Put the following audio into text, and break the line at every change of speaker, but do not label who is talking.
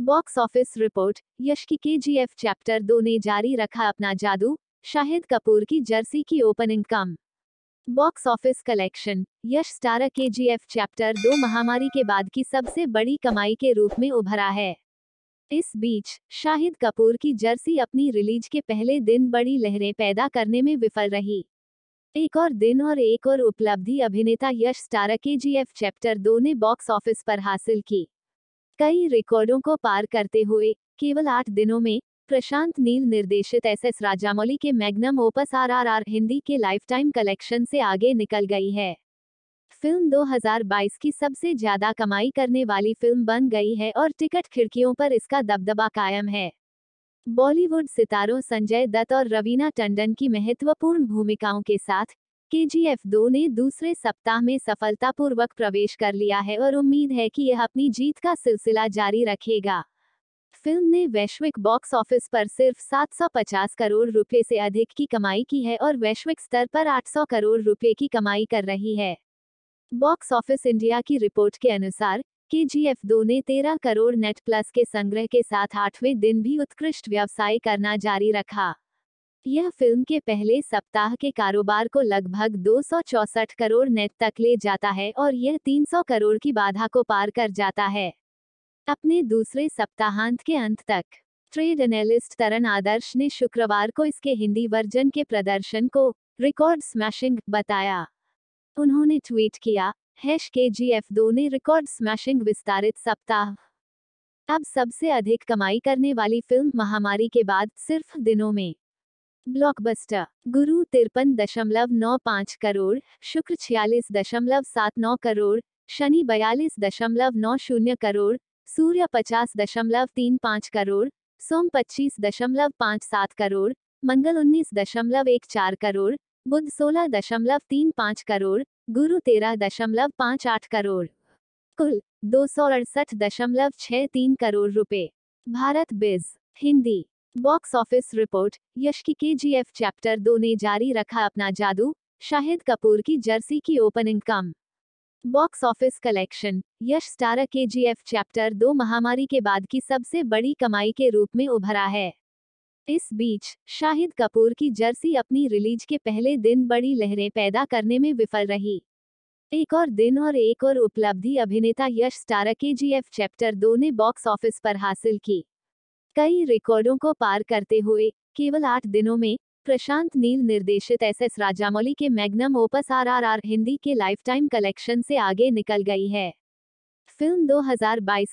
box office report Yash की के G F chapter दो ने जारी रखा अपना जादू शाहिद कपूर की जर्सी की ओपनिंग कम box office collection Yash starrer K G F chapter दो महामारी के बाद की सबसे बड़ी कमाई के रूप में उभरा है इस बीच शाहिद कपूर की जर्सी अपनी रिलीज के पहले दिन बड़ी लहरें पैदा करने में विफल रही एक और दिन और एक और उपलब्धि अभिनेता यश स्टारक के जी एफ चैप्टर दो ने बॉक्स ऑफिस पर हासिल की कई रिकॉर्डों को पार करते हुए केवल आठ दिनों में प्रशांत नील निर्देशित एस एस राजामौली के magnum opus R R R Hindi के लाइफटाइम कलेक्शन से आगे निकल गई है फिल्म 2022 की सबसे ज्यादा कमाई करने वाली फिल्म बन गई है और टिकट खिड़कियों पर इसका दबदबा कायम है बॉलीवुड सितारों संजय दत्त और रवीना टंडन की महत्वपूर्ण भूमिकाओं के साथ के जी एफ दो ने दूसरे सप्ताह में सफलतापूर्वक प्रवेश कर लिया है और उम्मीद है कि यह अपनी जीत का सिलसिला जारी रखेगा फिल्म ने वैश्विक बॉक्स ऑफिस पर सिर्फ 750 करोड़ रुपए से अधिक की कमाई की है और वैश्विक स्तर पर 800 करोड़ रुपए की कमाई कर रही है बॉक्स ऑफिस इंडिया की रिपोर्ट के अनुसार के जी एफ दो ने तेरह करोड़ नेट प्लस के संग्रह के साथ आठवें दिन भी उत्कृष्ट व्यवसाय करना जारी रखा यह फिल्म के पहले सप्ताह के कारोबार को लगभग दो करोड़ नेट तक ले जाता है और यह 300 करोड़ की बाधा को पार कर जाता है अपने दूसरे सप्ताहांत के अंत तक ट्रेड एनालिस्ट तरन आदर्श ने शुक्रवार को इसके हिंदी वर्जन के प्रदर्शन को रिकॉर्ड स्मैशिंग बताया उन्होंने ट्वीट किया हैश के जी एफ दो ने रिकॉर्ड स्मैशिंग विस्तारित सप्ताह अब सबसे अधिक कमाई करने वाली फिल्म महामारी के बाद सिर्फ दिनों में ब्लॉकबस्टर गुरु तिरपन दशमलव नौ पाँच करोड़ शुक्र छियालीस दशमलव सात नौ करोड़ शनि बयालीस दशमलव नौ शून्य करोड़ सूर्य पचास दशमलव तीन पाँच करोड़ सोम पच्चीस दशमलव पाँच सात करोड़ मंगल उन्नीस दशमलव एक चार करोड़ बुध सोलह दशमलव तीन पाँच करोड़ गुरु तेरह दशमलव पाँच आठ करोड़ कुल दो सौ अड़सठ दशमलव छः तीन करोड़ रुपए भारत बिज Hindi box office report Yash की के जी एफ चैप्टर दो ने जारी रखा अपना जादू शाहिद कपूर की जर्सी की ओपनिंग कम box office collection Yash starrer K G F chapter दो महामारी के बाद की सबसे बड़ी कमाई के रूप में उभरा है इस बीच शाहिद कपूर की जर्सी अपनी रिलीज के पहले दिन बड़ी लहरें पैदा करने में विफल रही एक और दिन और एक और उपलब्धि अभिनेता यश स्टारक के जी एफ चैप्टर दो ने बॉक्स ऑफिस पर हासिल की कई रिकॉर्डों को पार करते हुए केवल आठ दिनों में प्रशांत नील निर्देशित एस एस राजामौली के magnum opus R R R Hindi के लाइफटाइम कलेक्शन से आगे निकल गई है फिल्म 2022